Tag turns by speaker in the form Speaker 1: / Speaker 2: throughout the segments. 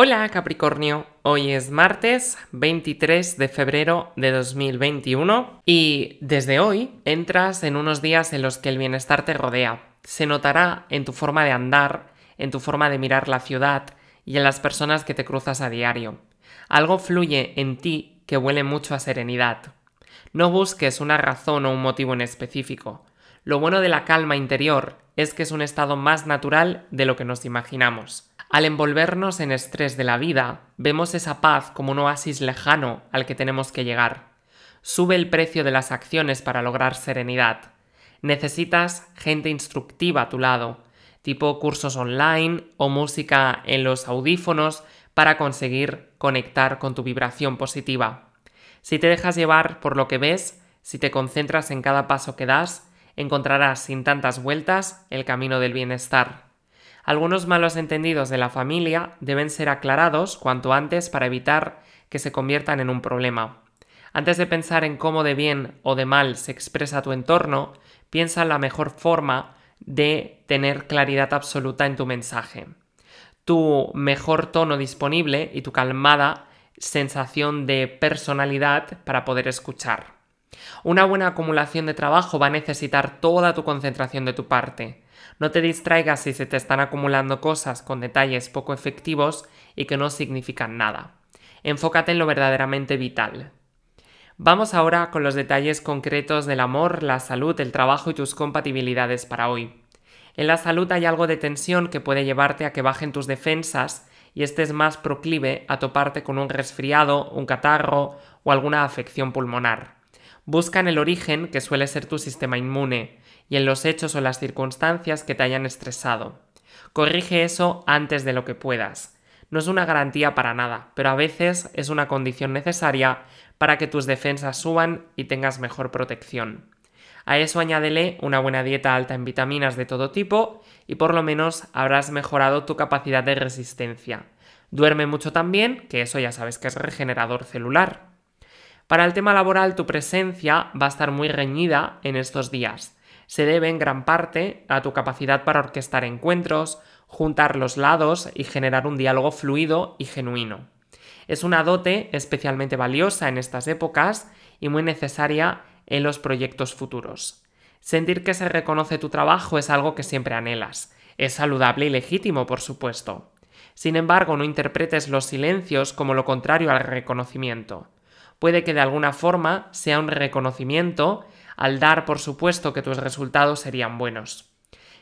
Speaker 1: Hola Capricornio, hoy es martes 23 de febrero de 2021 y desde hoy entras en unos días en los que el bienestar te rodea. Se notará en tu forma de andar, en tu forma de mirar la ciudad y en las personas que te cruzas a diario. Algo fluye en ti que huele mucho a serenidad. No busques una razón o un motivo en específico. Lo bueno de la calma interior es que es un estado más natural de lo que nos imaginamos al envolvernos en estrés de la vida, vemos esa paz como un oasis lejano al que tenemos que llegar. Sube el precio de las acciones para lograr serenidad. Necesitas gente instructiva a tu lado, tipo cursos online o música en los audífonos para conseguir conectar con tu vibración positiva. Si te dejas llevar por lo que ves, si te concentras en cada paso que das, encontrarás sin tantas vueltas el camino del bienestar. Algunos malos entendidos de la familia deben ser aclarados cuanto antes para evitar que se conviertan en un problema. Antes de pensar en cómo de bien o de mal se expresa tu entorno, piensa en la mejor forma de tener claridad absoluta en tu mensaje. Tu mejor tono disponible y tu calmada sensación de personalidad para poder escuchar. Una buena acumulación de trabajo va a necesitar toda tu concentración de tu parte. No te distraigas si se te están acumulando cosas con detalles poco efectivos y que no significan nada. Enfócate en lo verdaderamente vital. Vamos ahora con los detalles concretos del amor, la salud, el trabajo y tus compatibilidades para hoy. En la salud hay algo de tensión que puede llevarte a que bajen tus defensas y estés más proclive a toparte con un resfriado, un catarro o alguna afección pulmonar. Busca en el origen que suele ser tu sistema inmune y en los hechos o las circunstancias que te hayan estresado. Corrige eso antes de lo que puedas. No es una garantía para nada, pero a veces es una condición necesaria para que tus defensas suban y tengas mejor protección. A eso añádele una buena dieta alta en vitaminas de todo tipo y por lo menos habrás mejorado tu capacidad de resistencia. Duerme mucho también, que eso ya sabes que es regenerador celular. Para el tema laboral, tu presencia va a estar muy reñida en estos días. Se debe en gran parte a tu capacidad para orquestar encuentros, juntar los lados y generar un diálogo fluido y genuino. Es una dote especialmente valiosa en estas épocas y muy necesaria en los proyectos futuros. Sentir que se reconoce tu trabajo es algo que siempre anhelas. Es saludable y legítimo, por supuesto. Sin embargo, no interpretes los silencios como lo contrario al reconocimiento puede que de alguna forma sea un reconocimiento al dar por supuesto que tus resultados serían buenos.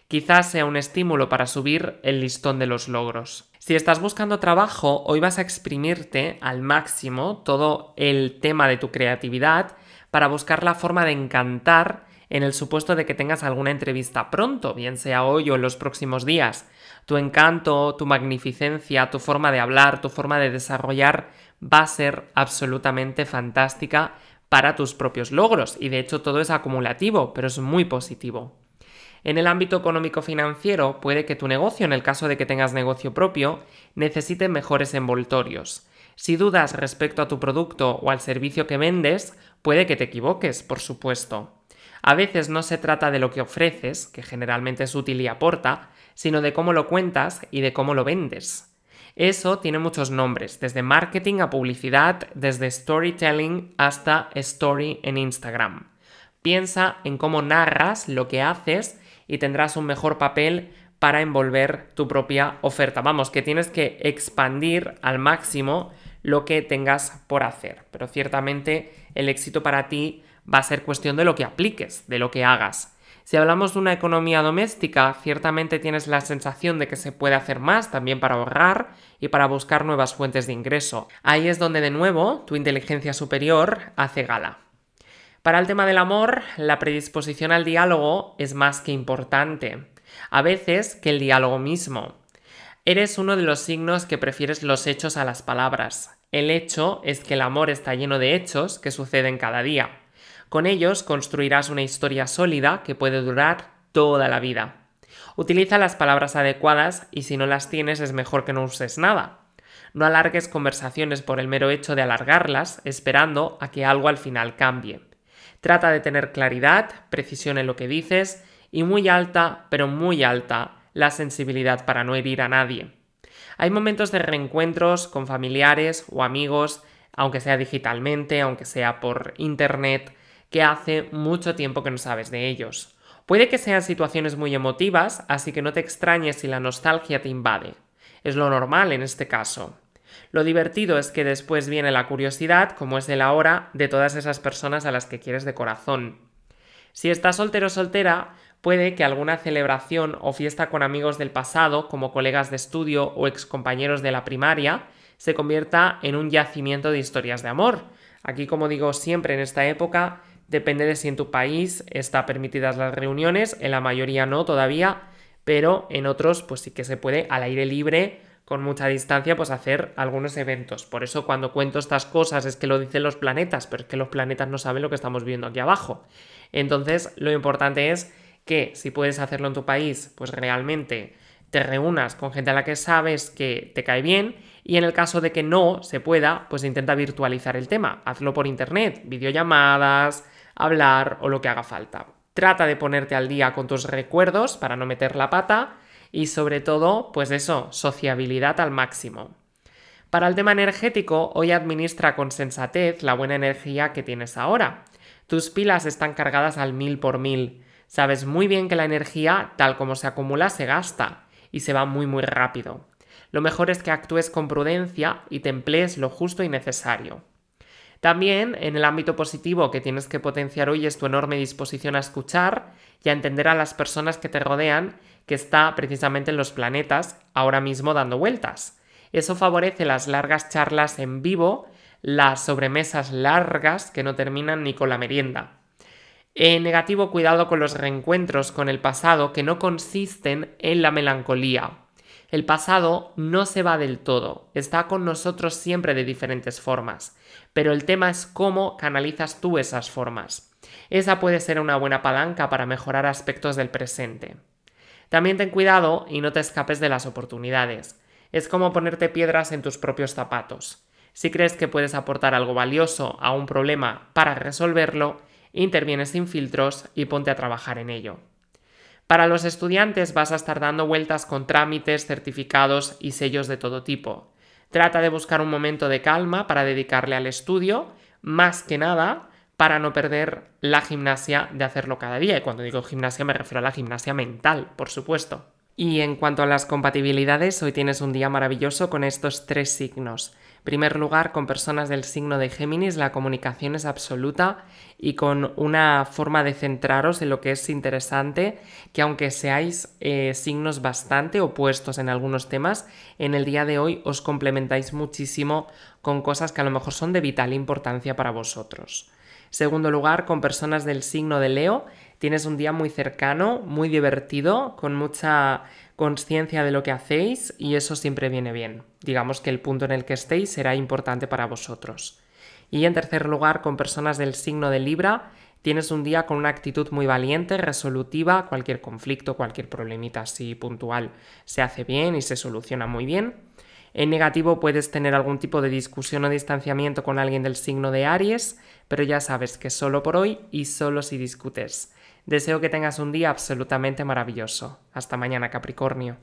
Speaker 1: Quizás sea un estímulo para subir el listón de los logros. Si estás buscando trabajo, hoy vas a exprimirte al máximo todo el tema de tu creatividad para buscar la forma de encantar en el supuesto de que tengas alguna entrevista pronto, bien sea hoy o en los próximos días tu encanto, tu magnificencia, tu forma de hablar, tu forma de desarrollar va a ser absolutamente fantástica para tus propios logros y de hecho todo es acumulativo, pero es muy positivo. En el ámbito económico-financiero puede que tu negocio, en el caso de que tengas negocio propio, necesite mejores envoltorios. Si dudas respecto a tu producto o al servicio que vendes, puede que te equivoques, por supuesto. A veces no se trata de lo que ofreces, que generalmente es útil y aporta, sino de cómo lo cuentas y de cómo lo vendes. Eso tiene muchos nombres, desde marketing a publicidad, desde storytelling hasta story en Instagram. Piensa en cómo narras lo que haces y tendrás un mejor papel para envolver tu propia oferta. Vamos, que tienes que expandir al máximo lo que tengas por hacer. Pero ciertamente el éxito para ti va a ser cuestión de lo que apliques, de lo que hagas. Si hablamos de una economía doméstica, ciertamente tienes la sensación de que se puede hacer más también para ahorrar y para buscar nuevas fuentes de ingreso. Ahí es donde de nuevo tu inteligencia superior hace gala. Para el tema del amor, la predisposición al diálogo es más que importante, a veces que el diálogo mismo. Eres uno de los signos que prefieres los hechos a las palabras. El hecho es que el amor está lleno de hechos que suceden cada día. Con ellos construirás una historia sólida que puede durar toda la vida. Utiliza las palabras adecuadas y si no las tienes es mejor que no uses nada. No alargues conversaciones por el mero hecho de alargarlas esperando a que algo al final cambie. Trata de tener claridad, precisión en lo que dices y muy alta, pero muy alta, la sensibilidad para no herir a nadie. Hay momentos de reencuentros con familiares o amigos, aunque sea digitalmente, aunque sea por internet, que hace mucho tiempo que no sabes de ellos. Puede que sean situaciones muy emotivas, así que no te extrañes si la nostalgia te invade. Es lo normal en este caso. Lo divertido es que después viene la curiosidad, como es de la hora, de todas esas personas a las que quieres de corazón. Si estás soltero o soltera, puede que alguna celebración o fiesta con amigos del pasado, como colegas de estudio o excompañeros de la primaria, se convierta en un yacimiento de historias de amor. Aquí, como digo siempre en esta época, Depende de si en tu país está permitidas las reuniones, en la mayoría no todavía, pero en otros pues sí que se puede al aire libre, con mucha distancia, pues hacer algunos eventos. Por eso cuando cuento estas cosas es que lo dicen los planetas, pero es que los planetas no saben lo que estamos viendo aquí abajo. Entonces lo importante es que si puedes hacerlo en tu país, pues realmente te reúnas con gente a la que sabes que te cae bien y en el caso de que no se pueda, pues intenta virtualizar el tema. Hazlo por internet, videollamadas, hablar o lo que haga falta. Trata de ponerte al día con tus recuerdos para no meter la pata y sobre todo, pues eso, sociabilidad al máximo. Para el tema energético, hoy administra con sensatez la buena energía que tienes ahora. Tus pilas están cargadas al mil por mil. Sabes muy bien que la energía, tal como se acumula, se gasta y se va muy muy rápido. Lo mejor es que actúes con prudencia y te emplees lo justo y necesario. También en el ámbito positivo que tienes que potenciar hoy es tu enorme disposición a escuchar y a entender a las personas que te rodean, que está precisamente en los planetas ahora mismo dando vueltas. Eso favorece las largas charlas en vivo, las sobremesas largas que no terminan ni con la merienda. En negativo, cuidado con los reencuentros con el pasado que no consisten en la melancolía. El pasado no se va del todo, está con nosotros siempre de diferentes formas, pero el tema es cómo canalizas tú esas formas. Esa puede ser una buena palanca para mejorar aspectos del presente. También ten cuidado y no te escapes de las oportunidades. Es como ponerte piedras en tus propios zapatos. Si crees que puedes aportar algo valioso a un problema para resolverlo, interviene sin filtros y ponte a trabajar en ello. Para los estudiantes vas a estar dando vueltas con trámites, certificados y sellos de todo tipo. Trata de buscar un momento de calma para dedicarle al estudio, más que nada para no perder la gimnasia de hacerlo cada día. Y cuando digo gimnasia me refiero a la gimnasia mental, por supuesto. Y en cuanto a las compatibilidades, hoy tienes un día maravilloso con estos tres signos primer lugar, con personas del signo de Géminis la comunicación es absoluta y con una forma de centraros en lo que es interesante, que aunque seáis eh, signos bastante opuestos en algunos temas, en el día de hoy os complementáis muchísimo con cosas que a lo mejor son de vital importancia para vosotros. Segundo lugar, con personas del signo de Leo, tienes un día muy cercano, muy divertido, con mucha conciencia de lo que hacéis y eso siempre viene bien. Digamos que el punto en el que estéis será importante para vosotros. Y en tercer lugar, con personas del signo de Libra, tienes un día con una actitud muy valiente, resolutiva, cualquier conflicto, cualquier problemita así puntual se hace bien y se soluciona muy bien. En negativo puedes tener algún tipo de discusión o distanciamiento con alguien del signo de Aries, pero ya sabes que solo por hoy y solo si discutes. Deseo que tengas un día absolutamente maravilloso. Hasta mañana, Capricornio.